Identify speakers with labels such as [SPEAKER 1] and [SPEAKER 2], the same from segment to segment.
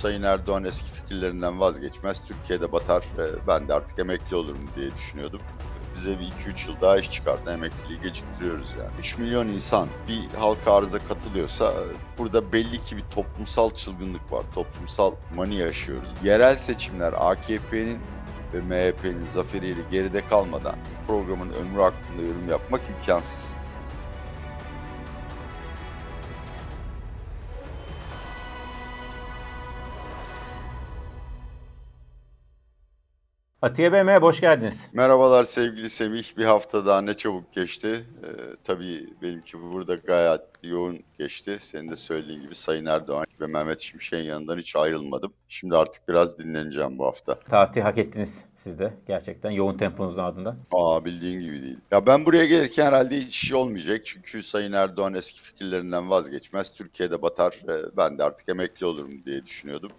[SPEAKER 1] Sayın Erdoğan eski fikirlerinden vazgeçmez. Türkiye'de batar, e, ben de artık emekli olurum diye düşünüyordum bize bir 2-3 yıl daha iş çıkardı. Emekliliği geciktiriyoruz yani. 3 milyon insan bir halka arıza katılıyorsa e, burada belli ki bir toplumsal çılgınlık var. Toplumsal mani yaşıyoruz. Yerel seçimler AKP'nin ve MHP'nin zaferiyle geride kalmadan programın ömrü hakkında yorum yapmak imkansız.
[SPEAKER 2] Atiye Bey merhaba, hoş geldiniz.
[SPEAKER 1] Merhabalar sevgili Semih. Bir hafta daha ne çabuk geçti. Ee, tabii benimki burada gayet yoğun geçti. Senin de söylediğin gibi Sayın Erdoğan ve Mehmet Şimşek'in yanından hiç ayrılmadım. Şimdi artık biraz dinleneceğim bu hafta.
[SPEAKER 2] Tatil hak ettiniz siz de gerçekten yoğun
[SPEAKER 1] temponuzun ardından. Aa bildiğin gibi değil. Ya ben buraya gelirken herhalde hiç şey olmayacak. Çünkü Sayın Erdoğan eski fikirlerinden vazgeçmez. Türkiye'de batar. E, ben de artık emekli olurum diye düşünüyordum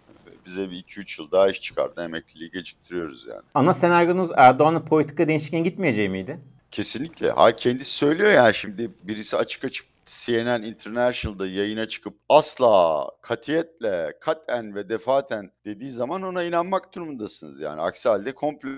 [SPEAKER 1] bize bir 2-3 yıl daha iş çıkardı. Emekliliği geciktiriyoruz yani. Ana
[SPEAKER 2] senaryonuz Erdoğan'ın
[SPEAKER 1] politika değişikliğine gitmeyeceği miydi? Kesinlikle. Ha kendisi söylüyor ya şimdi birisi açık açık CNN International'da yayına çıkıp asla katiyetle, katen ve defaten dediği zaman ona inanmak durumundasınız. Yani aksi halde komplo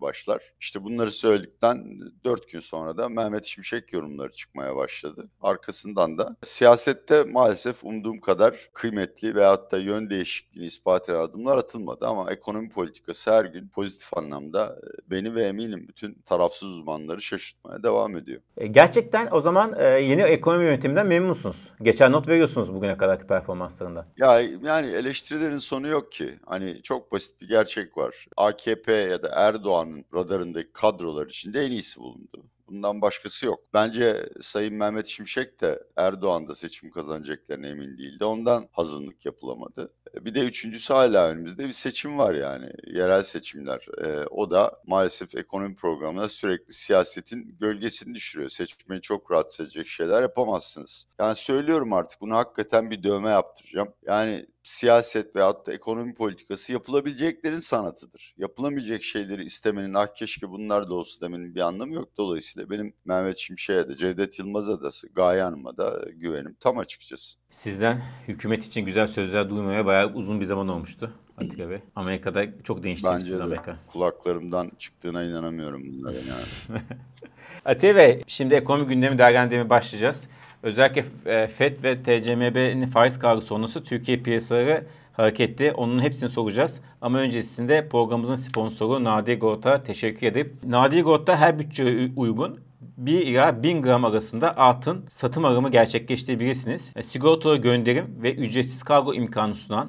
[SPEAKER 1] başlar. İşte bunları söyledikten dört gün sonra da Mehmet Şimşek yorumları çıkmaya başladı. Arkasından da siyasette maalesef umduğum kadar kıymetli veyahut da yön değişikliğini ispat eden adımlar atılmadı ama ekonomi politikası her gün pozitif anlamda e, beni ve eminim bütün tarafsız uzmanları şaşırtmaya devam ediyor. E,
[SPEAKER 2] gerçekten o zaman e, yeni ekonomi yönetiminden memnunsunuz. Geçen not veriyorsunuz bugüne kadarki performanslarından.
[SPEAKER 1] Ya yani eleştirilerin sonu yok ki. Hani çok basit bir gerçek var. AKP ya da Erdoğan'ın radarındaki kadrolar içinde en iyisi bulundu. Bundan başkası yok. Bence Sayın Mehmet Şimşek de Erdoğan da seçim kazanacaklarına emin değildi. Ondan hazırlık yapılamadı. E, bir de üçüncüsü hala önümüzde bir seçim var yani. Yerel seçimler. E, o da maalesef ekonomi programına sürekli siyasetin gölgesini düşürüyor. Seçmeni çok rahatsız edecek şeyler yapamazsınız. Yani söylüyorum artık bunu hakikaten bir dövme yaptıracağım. Yani siyaset veyahut da ekonomi politikası yapılabileceklerin sanatıdır. Yapılamayacak şeyleri istemenin ah keşke bunlar da olsa demenin bir anlamı yok. Dolayısıyla benim Mehmet Şimşek'e de Cevdet Yılmaz'a da Gaye Hanım'a da güvenim tam açıkçası.
[SPEAKER 2] Sizden hükümet için güzel sözler duymaya bayağı uzun bir zaman olmuştu. Atika Bey. Amerika'da çok değişti. Bence de Amerika. kulaklarımdan çıktığına inanamıyorum bunların yani. Atiye Bey şimdi ekonomi gündemi değerlendirmeye başlayacağız. Özellikle e, FED ve TCMB'nin faiz kararı sonrası Türkiye piyasaları hareketli. Onun hepsini soracağız. Ama öncesinde programımızın sponsoru Nadir Got'a teşekkür edip Nadir Got'ta her bütçeye uygun 1 ila 1000 gram arasında altın satım aramı gerçekleştirebilirsiniz. E, sigortalı gönderim ve ücretsiz kargo imkanı sunan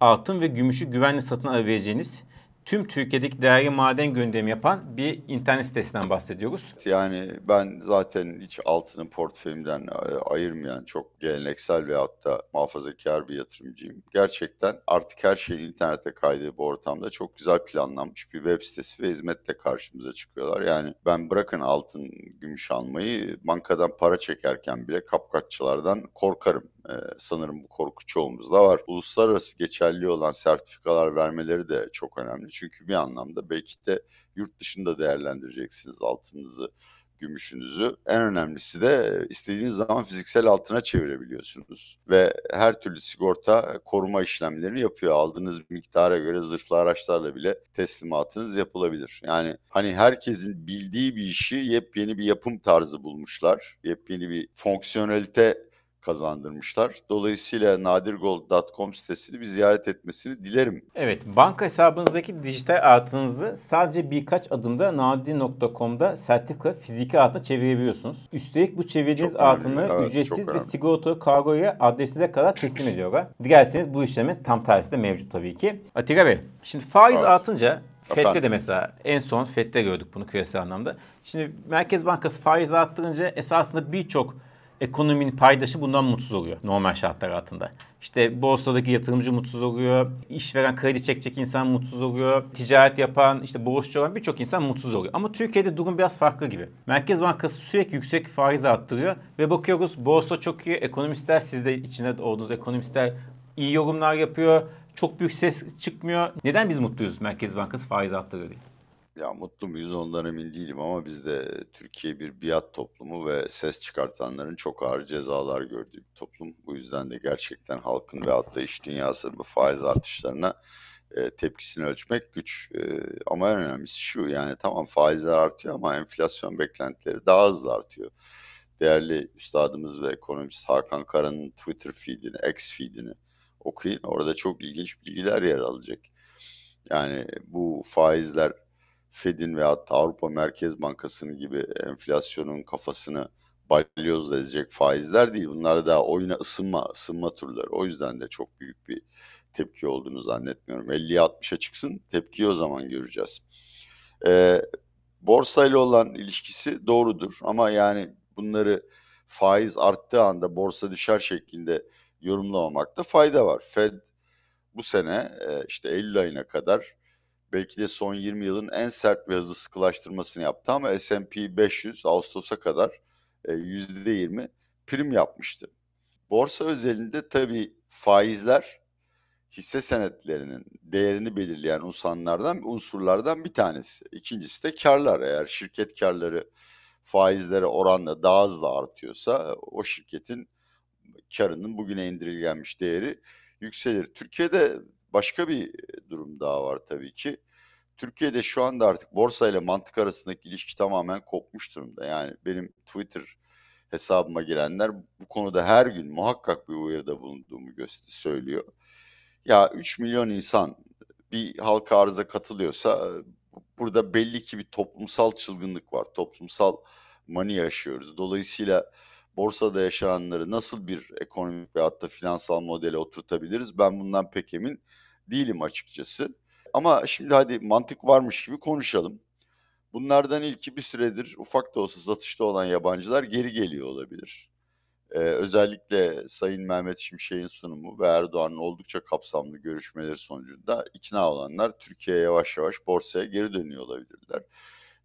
[SPEAKER 2] altın ve gümüşü güvenli satın alabileceğiniz tüm Türkiye'deki değerli maden gündemi yapan bir internet sitesinden bahsediyoruz.
[SPEAKER 1] Yani ben zaten hiç altını portföyümden e, ayırmayan çok geleneksel ve hatta muhafazakar bir yatırımcıyım. Gerçekten artık her şey internete kaydığı bu ortamda çok güzel planlanmış bir web sitesi ve hizmetle karşımıza çıkıyorlar. Yani ben bırakın altın, gümüş almayı bankadan para çekerken bile kapkaççılardan korkarım. Ee, sanırım bu korku çoğumuzda var. Uluslararası geçerli olan sertifikalar vermeleri de çok önemli. Çünkü bir anlamda belki de yurt dışında değerlendireceksiniz altınızı gümüşünüzü. En önemlisi de e, istediğiniz zaman fiziksel altına çevirebiliyorsunuz. Ve her türlü sigorta koruma işlemlerini yapıyor. Aldığınız miktara göre zırhlı araçlarla bile teslimatınız yapılabilir. Yani hani herkesin bildiği bir işi yepyeni bir yapım tarzı bulmuşlar. Yepyeni bir fonksiyonelite kazandırmışlar. Dolayısıyla nadirgold.com sitesini bir ziyaret etmesini dilerim.
[SPEAKER 2] Evet, banka hesabınızdaki dijital artınızı sadece birkaç adımda nadir.com'da sertifika fiziki artı çevirebiliyorsunuz. Üstelik bu çevirdiğiniz çok artını evet, ücretsiz ve sigorta kargoya adresinize kadar teslim ediyorlar. Dilerseniz bu işlemi tam tersi de mevcut tabii ki. Atilla Bey, şimdi faiz evet. artınca FED'de de mesela en son FED'de gördük bunu küresel anlamda. Şimdi Merkez Bankası faiz arttırınca esasında birçok ekonominin paydaşı bundan mutsuz oluyor normal şartlar altında. İşte borsadaki yatırımcı mutsuz oluyor, işveren kredi çekecek insan mutsuz oluyor, ticaret yapan, işte borçlu olan birçok insan mutsuz oluyor. Ama Türkiye'de durum biraz farklı gibi. Merkez Bankası sürekli yüksek faiz arttırıyor ve bakıyoruz borsa çok iyi, ekonomistler siz de içinde olduğunuz ekonomistler iyi yorumlar yapıyor, çok büyük ses çıkmıyor. Neden biz mutluyuz Merkez Bankası faiz arttırıyor diye?
[SPEAKER 1] Ya mutlu muyuz ondan emin değilim ama bizde Türkiye bir biat toplumu ve ses çıkartanların çok ağır cezalar gördüğü bir toplum. Bu yüzden de gerçekten halkın ve hatta iş dünyasının bu faiz artışlarına e, tepkisini ölçmek güç. E, ama en önemlisi şu yani tamam faizler artıyor ama enflasyon beklentileri daha hızlı artıyor. Değerli üstadımız ve ekonomist Hakan Kara'nın Twitter feedini, X feedini okuyun. Orada çok ilginç bilgiler yer alacak. Yani bu faizler Fed'in veya Avrupa Merkez Bankası'nın gibi enflasyonun kafasını balyozla ezecek faizler değil. Bunlar daha oyuna ısınma, ısınma turları. O yüzden de çok büyük bir tepki olduğunu zannetmiyorum. 50'ye 60'a çıksın tepkiyi o zaman göreceğiz. Ee, borsayla olan ilişkisi doğrudur ama yani bunları faiz arttığı anda borsa düşer şeklinde yorumlamamakta fayda var. Fed bu sene e, işte Eylül ayına kadar belki de son 20 yılın en sert ve hızlı sıkılaştırmasını yaptı ama S&P 500 Ağustos'a kadar e, %20 prim yapmıştı. Borsa özelinde tabii faizler hisse senetlerinin değerini belirleyen unsurlardan unsurlardan bir tanesi. İkincisi de karlar. Eğer şirket karları faizlere oranla daha hızlı artıyorsa o şirketin karının bugüne indirilgenmiş değeri yükselir. Türkiye'de başka bir e, durum daha var tabii ki. Türkiye'de şu anda artık borsa ile mantık arasındaki ilişki tamamen kopmuş durumda. Yani benim Twitter hesabıma girenler bu konuda her gün muhakkak bir uyarıda bulunduğumu söylüyor. Ya 3 milyon insan bir halka arıza katılıyorsa e, burada belli ki bir toplumsal çılgınlık var. Toplumsal mani yaşıyoruz. Dolayısıyla borsada yaşananları nasıl bir ekonomik ve hatta finansal modele oturtabiliriz? Ben bundan pek emin değilim açıkçası. Ama şimdi hadi mantık varmış gibi konuşalım. Bunlardan ilki bir süredir ufak da olsa satışta olan yabancılar geri geliyor olabilir. Ee, özellikle Sayın Mehmet Şimşek'in sunumu ve Erdoğan'ın oldukça kapsamlı görüşmeleri sonucunda ikna olanlar Türkiye'ye yavaş yavaş borsaya geri dönüyor olabilirler.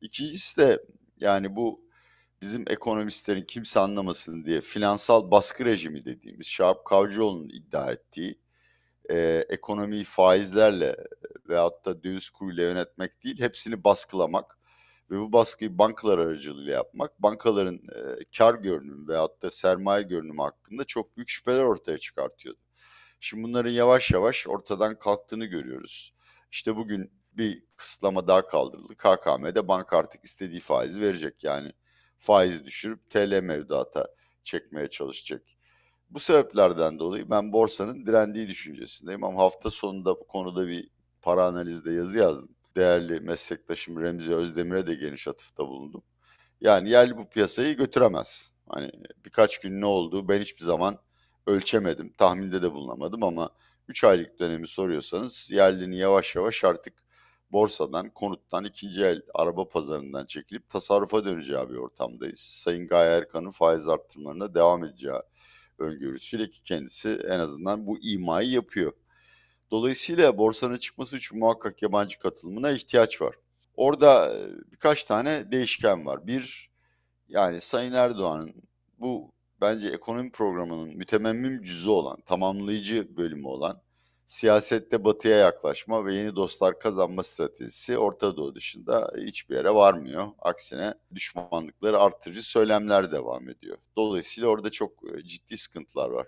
[SPEAKER 1] İkincisi de yani bu bizim ekonomistlerin kimse anlamasın diye finansal baskı rejimi dediğimiz Şahap Kavcıoğlu'nun iddia ettiği e, ekonomiyi faizlerle e, veyahut da döviz kuruyla yönetmek değil hepsini baskılamak ve bu baskıyı bankalar aracılığıyla yapmak bankaların e, kar görünümü veyahut da sermaye görünümü hakkında çok büyük şüpheler ortaya çıkartıyordu. Şimdi bunların yavaş yavaş ortadan kalktığını görüyoruz. İşte bugün bir kısıtlama daha kaldırıldı. KKM'de banka artık istediği faizi verecek. Yani faiz düşürüp TL mevduata çekmeye çalışacak. Bu sebeplerden dolayı ben borsanın direndiği düşüncesindeyim ama hafta sonunda bu konuda bir para analizde yazı yazdım. Değerli meslektaşım Remzi Özdemir'e de geniş atıfta bulundum. Yani yerli bu piyasayı götüremez. Hani birkaç gün ne oldu ben hiçbir zaman ölçemedim. Tahminde de bulunamadım ama 3 aylık dönemi soruyorsanız yerlini yavaş yavaş artık borsadan, konuttan, ikinci el araba pazarından çekilip tasarrufa döneceği bir ortamdayız. Sayın Gaye Erkan'ın faiz arttırmalarına devam edeceği öngörüsüyle ki kendisi en azından bu imayı yapıyor. Dolayısıyla borsanın çıkması için muhakkak yabancı katılımına ihtiyaç var. Orada e, birkaç tane değişken var. Bir, yani Sayın Erdoğan'ın bu bence ekonomi programının mütemmim cüzü olan, tamamlayıcı bölümü olan siyasette batıya yaklaşma ve yeni dostlar kazanma stratejisi Orta Doğu dışında hiçbir yere varmıyor. Aksine düşmanlıkları artırıcı söylemler devam ediyor. Dolayısıyla orada çok e, ciddi sıkıntılar var.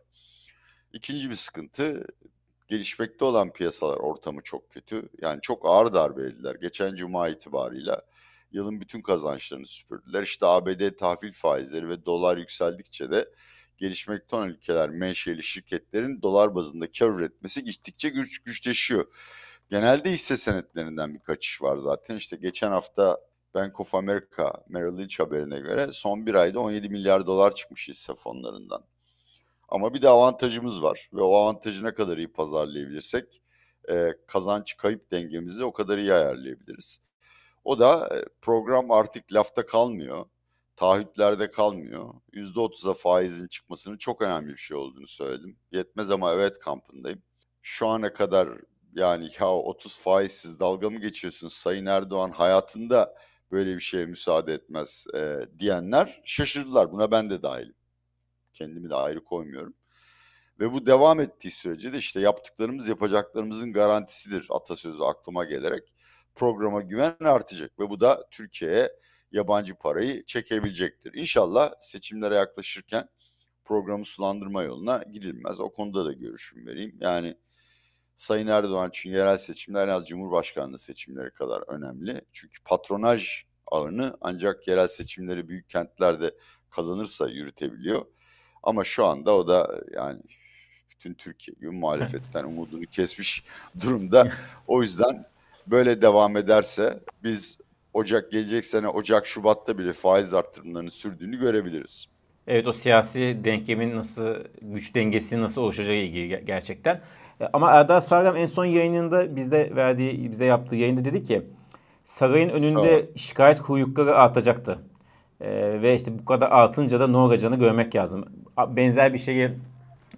[SPEAKER 1] İkinci bir sıkıntı gelişmekte olan piyasalar ortamı çok kötü. Yani çok ağır darbe Geçen cuma itibarıyla yılın bütün kazançlarını süpürdüler. İşte ABD tahvil faizleri ve dolar yükseldikçe de gelişmekte olan ülkeler menşeli şirketlerin dolar bazında kar üretmesi gittikçe güç güçleşiyor. Genelde hisse senetlerinden bir kaçış var zaten. İşte geçen hafta Bank of America Merrill Lynch haberine göre son bir ayda 17 milyar dolar çıkmış hisse fonlarından. Ama bir de avantajımız var ve o avantajı ne kadar iyi pazarlayabilirsek e, kazanç kayıp dengemizi o kadar iyi ayarlayabiliriz. O da e, program artık lafta kalmıyor taahhütlerde kalmıyor. yüzde otuz'a faizin çıkmasının çok önemli bir şey olduğunu söyledim. Yetmez ama evet kampındayım. Şu ana kadar yani ya 30 faizsiz dalga mı geçiyorsunuz Sayın Erdoğan hayatında böyle bir şeye müsaade etmez e, diyenler şaşırdılar. Buna ben de dahilim. Kendimi de ayrı koymuyorum. Ve bu devam ettiği sürece de işte yaptıklarımız yapacaklarımızın garantisidir atasözü aklıma gelerek programa güven artacak ve bu da Türkiye'ye yabancı parayı çekebilecektir. İnşallah seçimlere yaklaşırken programı sulandırma yoluna gidilmez. O konuda da görüşüm vereyim. Yani Sayın Erdoğan için yerel seçimler en az Cumhurbaşkanlığı seçimleri kadar önemli. Çünkü patronaj ağını ancak yerel seçimleri büyük kentlerde kazanırsa yürütebiliyor. Ama şu anda o da yani bütün Türkiye gibi muhalefetten umudunu kesmiş durumda. O yüzden böyle devam ederse biz Ocak gelecek sene Ocak Şubat'ta bile faiz artırımlarını sürdüğünü görebiliriz.
[SPEAKER 2] Evet o siyasi denklemin nasıl güç dengesi nasıl oluşacağı ilgili gerçekten. E, ama Erdal Sarlam en son yayınında bizde verdiği bize yaptığı yayında dedi ki sarayın önünde evet. şikayet kuyrukları artacaktı. Ee, ve işte bu kadar artınca da ne olacağını görmek lazım. Benzer bir şeyi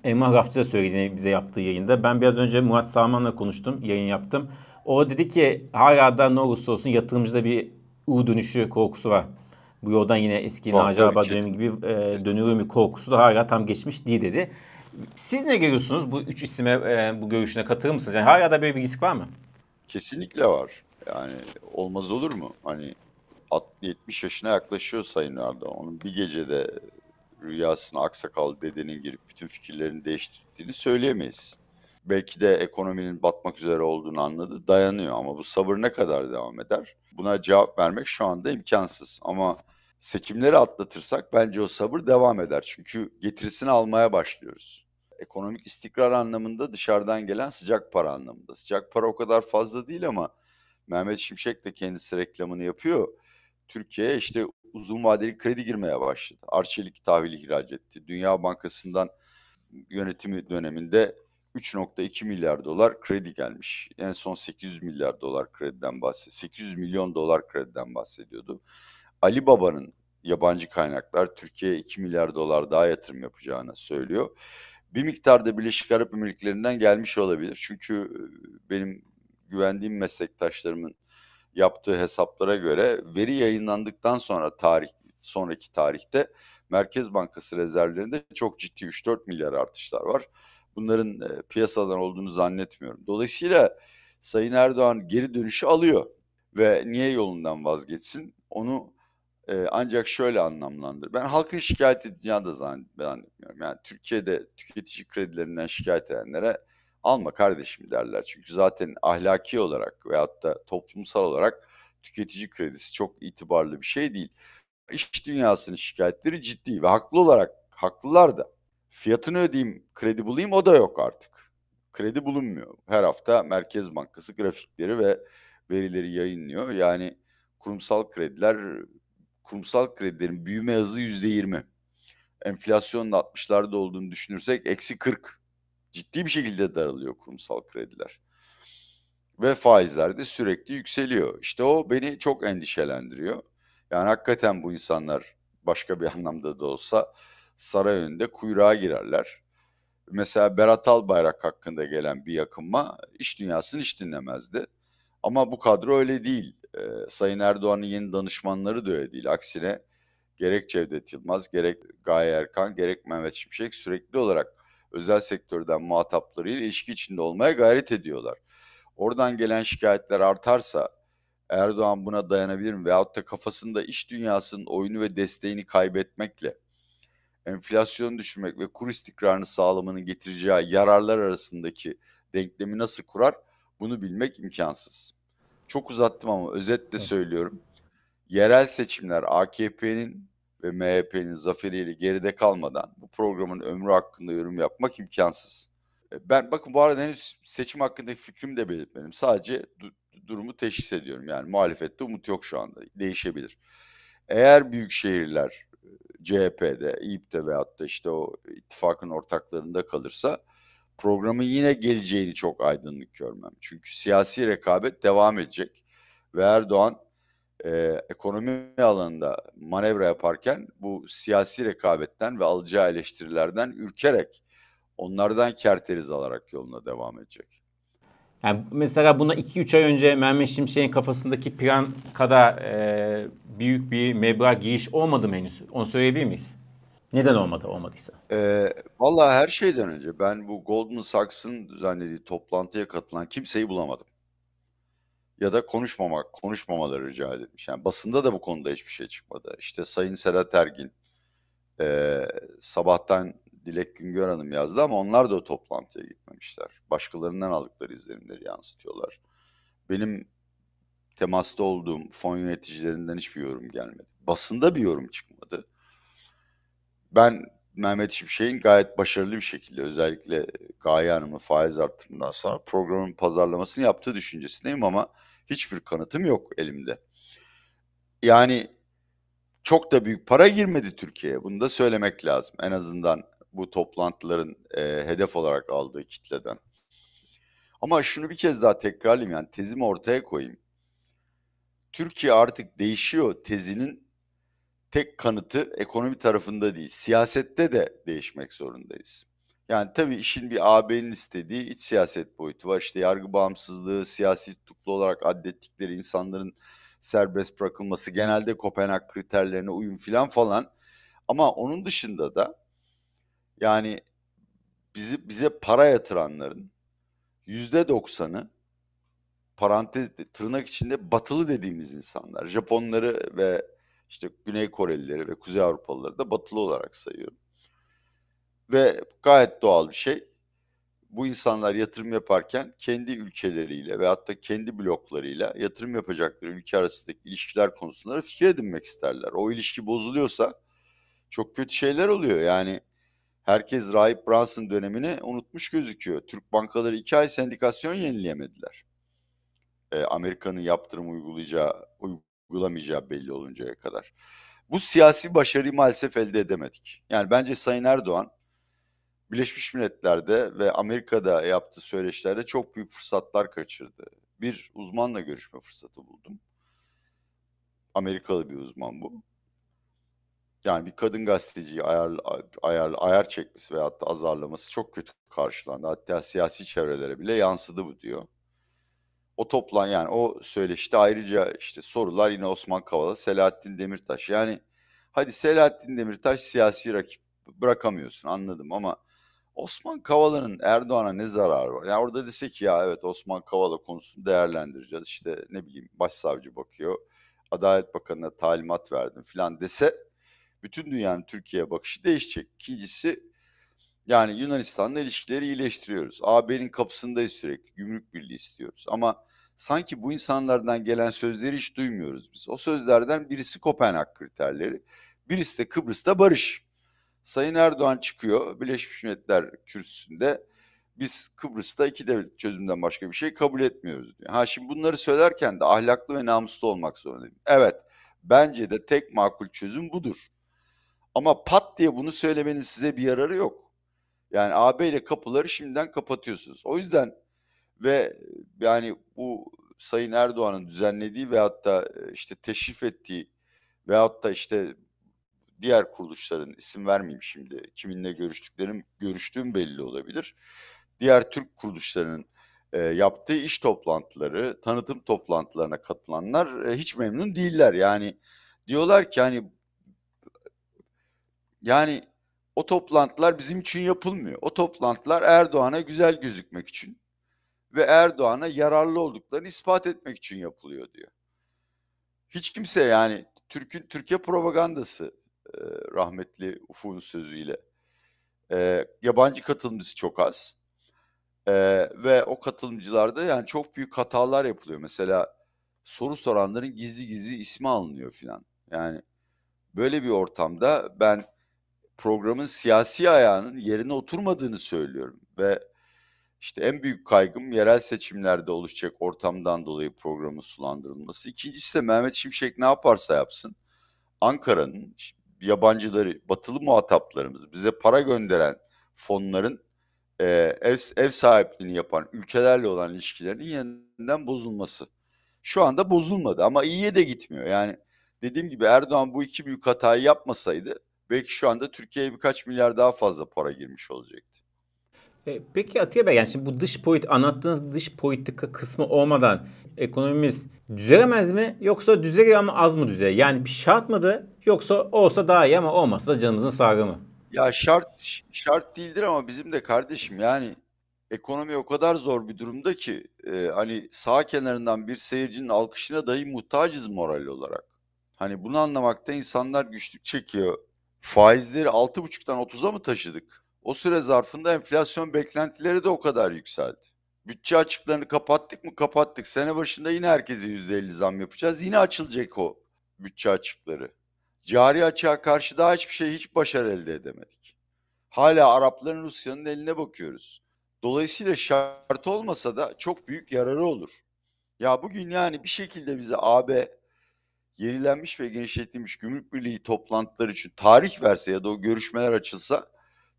[SPEAKER 2] Emrah Rafçı da söylediğini bize yaptığı yayında. Ben biraz önce Murat Salman'la konuştum, yayın yaptım. O dedi ki hala da ne olursa olsun yatırımcıda bir U dönüşü korkusu var. Bu yoldan yine eski oh, Naci dönemi gibi e, dönülür mü korkusu da hala tam geçmiş değil dedi. Siz ne görüyorsunuz bu üç isime e, bu görüşüne katılır mısınız? Yani hala da böyle bir risk var mı?
[SPEAKER 1] Kesinlikle var. Yani olmaz olur mu? Hani 70 yaşına yaklaşıyor Sayın Erdoğan. Onun bir gecede rüyasına aksakal dedenin girip bütün fikirlerini değiştirdiğini söyleyemeyiz belki de ekonominin batmak üzere olduğunu anladı. Dayanıyor ama bu sabır ne kadar devam eder? Buna cevap vermek şu anda imkansız. Ama seçimleri atlatırsak bence o sabır devam eder. Çünkü getirisini almaya başlıyoruz. Ekonomik istikrar anlamında dışarıdan gelen sıcak para anlamında. Sıcak para o kadar fazla değil ama Mehmet Şimşek de kendisi reklamını yapıyor. Türkiye işte uzun vadeli kredi girmeye başladı. Arçelik tahvil ihraç etti. Dünya Bankası'ndan yönetimi döneminde 3.2 milyar dolar kredi gelmiş. En son 800 milyar dolar krediden bahsediyor. 800 milyon dolar krediden bahsediyordu. Ali Baba'nın yabancı kaynaklar Türkiye'ye 2 milyar dolar daha yatırım yapacağını söylüyor. Bir miktarda Birleşik Arap Emirlikleri'nden gelmiş olabilir. Çünkü e, benim güvendiğim meslektaşlarımın yaptığı hesaplara göre veri yayınlandıktan sonra tarih sonraki tarihte Merkez Bankası rezervlerinde çok ciddi 3-4 milyar artışlar var bunların e, piyasadan olduğunu zannetmiyorum. Dolayısıyla Sayın Erdoğan geri dönüşü alıyor ve niye yolundan vazgeçsin onu e, ancak şöyle anlamlandır. Ben halkın şikayet edeceğini de zannetmiyorum. Yani Türkiye'de tüketici kredilerinden şikayet edenlere alma kardeşim derler. Çünkü zaten ahlaki olarak veyahut da toplumsal olarak tüketici kredisi çok itibarlı bir şey değil. İş dünyasının şikayetleri ciddi ve haklı olarak haklılar da fiyatını ödeyeyim, kredi bulayım o da yok artık. Kredi bulunmuyor. Her hafta Merkez Bankası grafikleri ve verileri yayınlıyor. Yani kurumsal krediler, kurumsal kredilerin büyüme hızı yüzde yirmi. Enflasyonun 60'larda olduğunu düşünürsek eksi 40. Ciddi bir şekilde daralıyor kurumsal krediler. Ve faizler de sürekli yükseliyor. İşte o beni çok endişelendiriyor. Yani hakikaten bu insanlar başka bir anlamda da olsa saray önünde kuyruğa girerler. Mesela Berat Albayrak hakkında gelen bir yakınma iş dünyasını hiç dinlemezdi. Ama bu kadro öyle değil. E, Sayın Erdoğan'ın yeni danışmanları da öyle değil. Aksine gerek Cevdet Yılmaz, gerek Gaye Erkan, gerek Mehmet Şimşek sürekli olarak özel sektörden muhataplarıyla ilişki içinde olmaya gayret ediyorlar. Oradan gelen şikayetler artarsa Erdoğan buna dayanabilir mi? Veyahut da kafasında iş dünyasının oyunu ve desteğini kaybetmekle enflasyonu düşürmek ve kur istikrarını sağlamanın getireceği yararlar arasındaki denklemi nasıl kurar bunu bilmek imkansız. Çok uzattım ama özetle söylüyorum. Yerel seçimler AKP'nin ve MHP'nin zaferiyle geride kalmadan bu programın ömrü hakkında yorum yapmak imkansız. E, ben bakın bu arada henüz seçim hakkındaki fikrimi de belirtmedim. Sadece du- durumu teşhis ediyorum. Yani muhalefette umut yok şu anda. Değişebilir. Eğer büyük şehirler CHP'de, İYİP'te veyahut da işte o ittifakın ortaklarında kalırsa programın yine geleceğini çok aydınlık görmem. Çünkü siyasi rekabet devam edecek ve Erdoğan e, ekonomi alanında manevra yaparken bu siyasi rekabetten ve alacağı eleştirilerden ürkerek onlardan kerteriz alarak yoluna devam edecek.
[SPEAKER 2] Yani mesela buna 2-3 ay önce Mehmet Şimşek'in kafasındaki plan kadar e, büyük bir meblağ giriş olmadı mı henüz? Onu söyleyebilir miyiz? Neden
[SPEAKER 1] olmadı olmadıysa? E, Valla her şeyden önce ben bu Goldman Sachs'ın düzenlediği toplantıya katılan kimseyi bulamadım. Ya da konuşmamak, konuşmamaları rica edilmiş. Yani basında da bu konuda hiçbir şey çıkmadı. İşte Sayın Serhat Ergin e, sabahtan Dilek Güngör Hanım yazdı ama onlar da o toplantıya gitmemişler. Başkalarından aldıkları izlenimleri yansıtıyorlar. Benim temasta olduğum fon yöneticilerinden hiçbir yorum gelmedi. Basında bir yorum çıkmadı. Ben Mehmet Şimşek'in gayet başarılı bir şekilde özellikle Gaye Hanım'ın faiz artımından sonra programın pazarlamasını yaptığı düşüncesindeyim ama hiçbir kanıtım yok elimde. Yani çok da büyük para girmedi Türkiye'ye. Bunu da söylemek lazım. En azından bu toplantıların e, hedef olarak aldığı kitleden. Ama şunu bir kez daha tekrarlayayım yani tezimi ortaya koyayım. Türkiye artık değişiyor tezinin tek kanıtı ekonomi tarafında değil. Siyasette de değişmek zorundayız. Yani tabii işin bir AB'nin istediği iç siyaset boyutu var. İşte yargı bağımsızlığı, siyasi tutuklu olarak adettikleri insanların serbest bırakılması, genelde Kopenhag kriterlerine uyum filan falan. Ama onun dışında da yani bizi bize para yatıranların yüzde doksanı parantez tırnak içinde batılı dediğimiz insanlar. Japonları ve işte Güney Korelileri ve Kuzey Avrupalıları da batılı olarak sayıyorum. Ve gayet doğal bir şey. Bu insanlar yatırım yaparken kendi ülkeleriyle ve hatta kendi bloklarıyla yatırım yapacakları ülke arasındaki ilişkiler konusunda fikir edinmek isterler. O ilişki bozuluyorsa çok kötü şeyler oluyor. Yani Herkes Rahip Brunson dönemini unutmuş gözüküyor. Türk bankaları iki ay sendikasyon yenileyemediler. E, Amerika'nın yaptırım uygulayacağı, uygulamayacağı belli oluncaya kadar. Bu siyasi başarıyı maalesef elde edemedik. Yani bence Sayın Erdoğan Birleşmiş Milletler'de ve Amerika'da yaptığı söyleşilerde çok büyük fırsatlar kaçırdı. Bir uzmanla görüşme fırsatı buldum. Amerikalı bir uzman bu yani bir kadın gazeteciyi ayar, ayar, ayar çekmesi veyahut da azarlaması çok kötü karşılandı. Hatta siyasi çevrelere bile yansıdı bu diyor. O toplan yani o söyleşte ayrıca işte sorular yine Osman Kavala, Selahattin Demirtaş. Yani hadi Selahattin Demirtaş siyasi rakip bırakamıyorsun anladım ama Osman Kavala'nın Erdoğan'a ne zararı var? Yani orada desek ki ya evet Osman Kavala konusunu değerlendireceğiz. İşte ne bileyim başsavcı bakıyor. Adalet Bakanı'na talimat verdim filan dese bütün dünyanın Türkiye'ye bakışı değişecek. İkincisi yani Yunanistan'la ilişkileri iyileştiriyoruz. AB'nin kapısındayız sürekli. Gümrük Birliği istiyoruz. Ama sanki bu insanlardan gelen sözleri hiç duymuyoruz biz. O sözlerden birisi Kopenhag kriterleri, birisi de Kıbrıs'ta barış. Sayın Erdoğan çıkıyor Birleşmiş Milletler kürsüsünde. Biz Kıbrıs'ta iki devlet çözümden başka bir şey kabul etmiyoruz diyor. Ha şimdi bunları söylerken de ahlaklı ve namuslu olmak zorundayım. Evet bence de tek makul çözüm budur. Ama pat diye bunu söylemenin size bir yararı yok. Yani AB ile kapıları şimdiden kapatıyorsunuz. O yüzden ve yani bu Sayın Erdoğan'ın düzenlediği ve hatta e, işte teşrif ettiği ve hatta işte diğer kuruluşların isim vermeyeyim şimdi kiminle görüştüklerim görüştüğüm belli olabilir. Diğer Türk kuruluşlarının e, yaptığı iş toplantıları, tanıtım toplantılarına katılanlar e, hiç memnun değiller. Yani diyorlar ki hani yani o toplantılar bizim için yapılmıyor. O toplantılar Erdoğan'a güzel gözükmek için ve Erdoğan'a yararlı olduklarını ispat etmek için yapılıyor diyor. Hiç kimse yani Türk'ün Türkiye propagandası e, rahmetli Ufuk'un sözüyle. E, yabancı katılımcısı çok az. E, ve o katılımcılarda yani çok büyük hatalar yapılıyor. Mesela soru soranların gizli gizli ismi alınıyor filan. Yani böyle bir ortamda ben programın siyasi ayağının yerine oturmadığını söylüyorum ve işte en büyük kaygım yerel seçimlerde oluşacak ortamdan dolayı programın sulandırılması. İkincisi de Mehmet Şimşek ne yaparsa yapsın Ankara'nın yabancıları, batılı muhataplarımız, bize para gönderen fonların e, ev, ev sahipliğini yapan ülkelerle olan ilişkilerinin yeniden bozulması. Şu anda bozulmadı ama iyiye de gitmiyor. Yani dediğim gibi Erdoğan bu iki büyük hatayı yapmasaydı belki şu anda Türkiye'ye birkaç milyar daha fazla para girmiş olacaktı.
[SPEAKER 2] E, peki Atiye Bey yani şimdi bu dış politik anlattığınız dış politika kısmı olmadan ekonomimiz düzelemez mi yoksa düzelir ama az mı düzelir? Yani bir şart mıdır yoksa olsa daha iyi ama olmasa da canımızın sağlığı mı? Ya şart
[SPEAKER 1] şart değildir ama bizim de kardeşim yani ekonomi o kadar zor bir durumda ki e, hani sağ kenarından bir seyircinin alkışına dahi muhtacız moral olarak. Hani bunu anlamakta insanlar güçlük çekiyor faizleri 6,5'tan 30'a mı taşıdık? O süre zarfında enflasyon beklentileri de o kadar yükseldi. Bütçe açıklarını kapattık mı? Kapattık. Sene başında yine herkese %50 zam yapacağız. Yine açılacak o bütçe açıkları. Cari açığa karşı daha hiçbir şey, hiç başarı elde edemedik. Hala Arapların Rusya'nın eline bakıyoruz. Dolayısıyla şart olmasa da çok büyük yararı olur. Ya bugün yani bir şekilde bize AB yenilenmiş ve genişletilmiş Gümrük Birliği toplantıları için tarih verse ya da o görüşmeler açılsa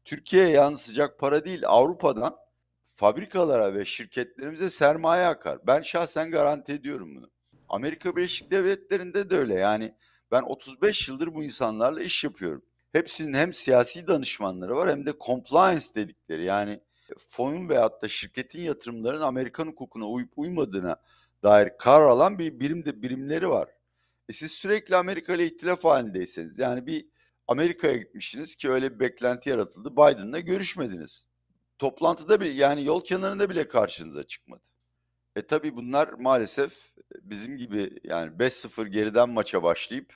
[SPEAKER 1] Türkiye'ye yalnız sıcak para değil Avrupa'dan fabrikalara ve şirketlerimize sermaye akar. Ben şahsen garanti ediyorum bunu. Amerika Birleşik Devletleri'nde de öyle yani ben 35 yıldır bu insanlarla iş yapıyorum. Hepsinin hem siyasi danışmanları var hem de compliance dedikleri yani fonun veyahut da şirketin yatırımlarının Amerikan hukukuna uyup uymadığına dair karar alan bir birim de birimleri var. E siz sürekli Amerika ile ihtilaf halindeyseniz yani bir Amerika'ya gitmişsiniz ki öyle bir beklenti yaratıldı. Biden'la görüşmediniz. Toplantıda bile yani yol kenarında bile karşınıza çıkmadı. E tabii bunlar maalesef e, bizim gibi yani 5-0 geriden maça başlayıp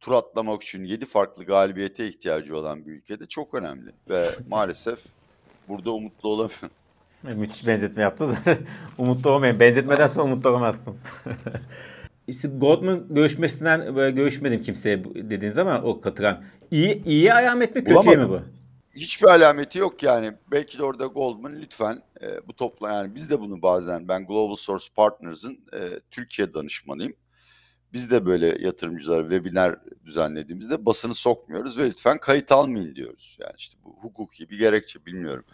[SPEAKER 1] tur atlamak için 7 farklı galibiyete ihtiyacı olan bir ülkede çok önemli. Ve maalesef burada umutlu olamıyorum.
[SPEAKER 2] E, müthiş benzetme yaptınız. umutlu olmayın. Benzetmeden sonra umutlu olamazsınız. işte Goldman görüşmesinden e, görüşmedim
[SPEAKER 1] kimseye dediniz ama o katıran
[SPEAKER 2] İyi, iyi alamet mi kötüye mi bu?
[SPEAKER 1] Hiçbir alameti yok yani. Belki de orada Goldman lütfen e, bu topla yani biz de bunu bazen ben Global Source Partners'ın e, Türkiye danışmanıyım. Biz de böyle yatırımcılar webinar düzenlediğimizde basını sokmuyoruz ve lütfen kayıt almayın diyoruz. Yani işte bu hukuki bir gerekçe bilmiyorum.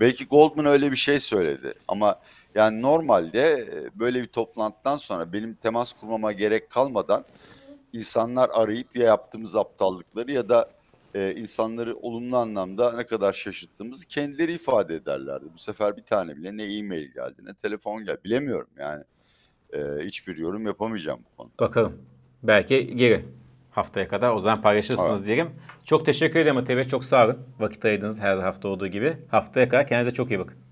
[SPEAKER 1] Belki Goldman öyle bir şey söyledi ama yani normalde e, böyle bir toplantıdan sonra benim temas kurmama gerek kalmadan insanlar arayıp ya yaptığımız aptallıkları ya da e, insanları olumlu anlamda ne kadar şaşırttığımızı kendileri ifade ederlerdi. Bu sefer bir tane bile ne e-mail geldi ne telefon geldi bilemiyorum yani. E, hiçbir yorum yapamayacağım bu konuda. Bakalım.
[SPEAKER 2] Belki geri haftaya kadar o zaman paylaşırsınız evet. diyelim. Çok teşekkür ederim Atilla Çok sağ olun. Vakit ayırdınız her hafta olduğu gibi. Haftaya kadar kendinize çok iyi bakın.